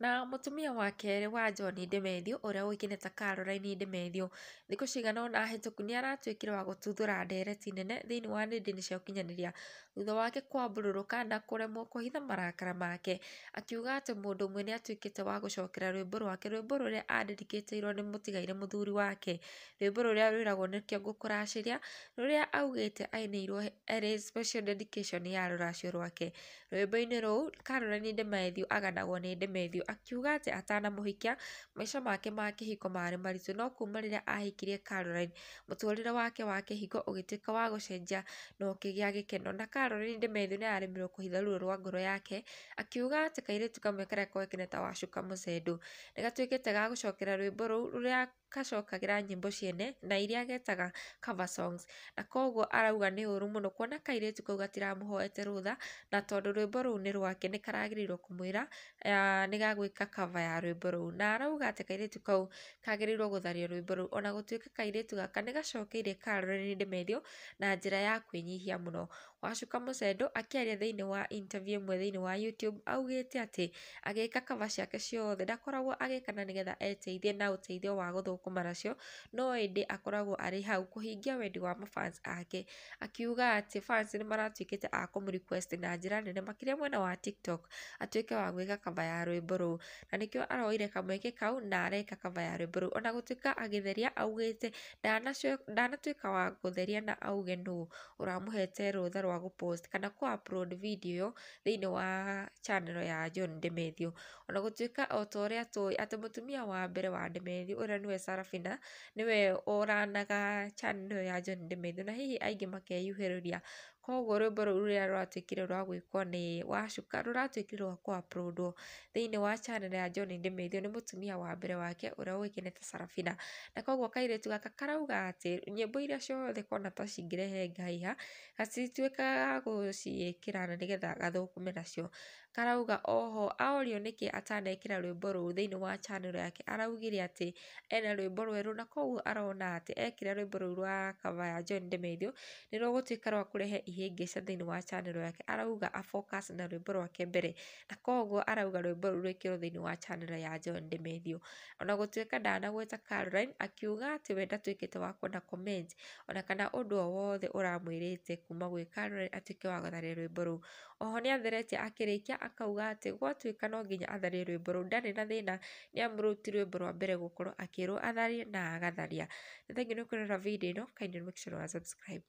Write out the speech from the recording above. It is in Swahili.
Na mutumia wa kerĩ wa John Ndemethio ũrĩa ũĩkaine ta Caroline Ndemethio thikũ cigana ũna hĩtũku nĩaratuĩkire wa gũtuthũra ndereti nene thĩinĩ wa nenda-inĩ cia ũkinyanĩria thutha wake kwambũrũrũka na kũremwo kũhitha marakara make akiuga atĩ mũndũ ũmwe nĩatuĩkĩte wa gũcokera rwĩmbo rwake rwĩmbo rũrĩa andĩdikĩtĩirwo nĩ mũtigairĩ mũthuri wake rwĩmbo rũrĩa rwĩragwo nĩ kĩongo kũracĩria rũrĩa augĩte ainĩirwo arĩ special dedication ya rũracio rwake rwĩmbo-inĩ rũu Caroline Ndemethio aganagwo nĩ Ndemethio akiuga atĩ atanamũhikia maica make ma kĩhiko marĩ maritũ no kuuma rĩrĩa ahikirie Caroline mũtũrĩre wake wa kĩhiko ũgĩtuĩka wa gũcenjia na ũkĩgĩa gĩkeno na Caroline Ndimendu nĩaremirwo kũhitha ruo rwa ngoro yake akiuga atĩ kairĩtu kamwe karĩa koĩkaine ta Wacuka Mũcendũ nĩgatuĩkĩte ga gũcokera rwĩmbo rũu rũrĩa gacokagĩra nyĩmbo ciene na iria getaga cover songs na koguo arauga nĩ ũru mũno kuona kairĩtu kau gatiramũhoete rũtha na tondũ rwĩmbo rũu nĩ rwake nĩkaragĩrĩirwo kũmwĩra nĩga gwika cover ya rwimbo rũu na arauga atĩ kairĩtu kau kagĩrĩirwo guthario rwimbo rũu ona gũtuĩka kairĩtu gaka nigacokeire Carol Ndemethio na njĩra ya kwĩnyihia mũno Wacuka Muchendo akiaria thiini wa interview ĩmwe thiini wa YouTube augite ati agĩka kava ciake ciothe ndakoragwo agĩkana nĩgetha eteithie na uteithio wa gũthũkũma nacio no ĩndĩ akoragwo ari hau kuhingia wendi wa mafans ake akiuga ati fans ni nĩmaratuĩkĩte a kũmũ request na njĩra nene makĩria mwena wa TikTok atuĩke wa gwĩka kava ya rwimbo rũu na nĩkĩo aroire kamweke kau na areka kava ya rwĩmbo rũu ona gũtuĩka agĩtheria augĩte ndanatuĩka wa gutheria na auge nũũ ũramũhete rũtha rwa wa gũ post kana kũ upload video thĩiniĩ wa channel ya John De Mathew. Ona gũtuĩka o ta ũrĩa tũĩ atĩ mũtumia wa mbere wa De Mathew ũrĩa nĩwe Sarafina nĩwe ũranaga channel ĩyo ya John De Mathew na hihi aingĩ makeyũhĩrĩria Koguo rwĩmbo rũu rũrĩa rwatuĩkire rwa gwĩkwo nĩ Wacuka rũratuĩkire rwa kũ upload wo thĩinĩ wa channel ya John Ndĩmĩthio nĩ mũtumia wa mbere wake ũrĩa ũĩkaine ta Sarafina. Na koguo kairĩtu gaka karauga atĩ nyĩmbo iria ciothe kona ta cingĩrehe ngai ha gacituĩkaga ga gũciĩkĩra na nĩgetha gathũkũme nacio. Karauga oho orio nĩkĩ atanekĩra rwĩmbo rũu thĩinĩ wa channel yake araugire atĩ ena rwĩmbo rwerũ na koguo arona atĩ ekĩra rwĩmbo rũu rwa cover ya John Ndĩmĩthio nĩ rũgũtuĩka rwa kũrehe akĩhĩngĩca thĩinĩ wa channel yake arauga a focus na rwĩmbo rwake mbere na koguo arauga rwĩmbo rũu rwĩkĩrwo thĩinĩ wa channel ya John Demethew ona gũtuĩka ndanagweta Caroline akiuga atĩ we ndatuĩkĩte wa kwenda comment ona kana ũndũ o wothe ũramwĩrĩte kuma gwĩ Caroline atuĩke wa gũtharia rwĩmbo rũu oho nĩ atheretie akĩrĩkia akauga atĩ gwatuĩka no nginya atharie rwĩmbo rũu ndarĩ na thĩna nĩ amu rũu ti rwĩmbo rwa mbere gũkorwo akĩrwo atharie na agatharia nĩ thengio nĩ kwĩrora video ĩno kindly make sure to subscribe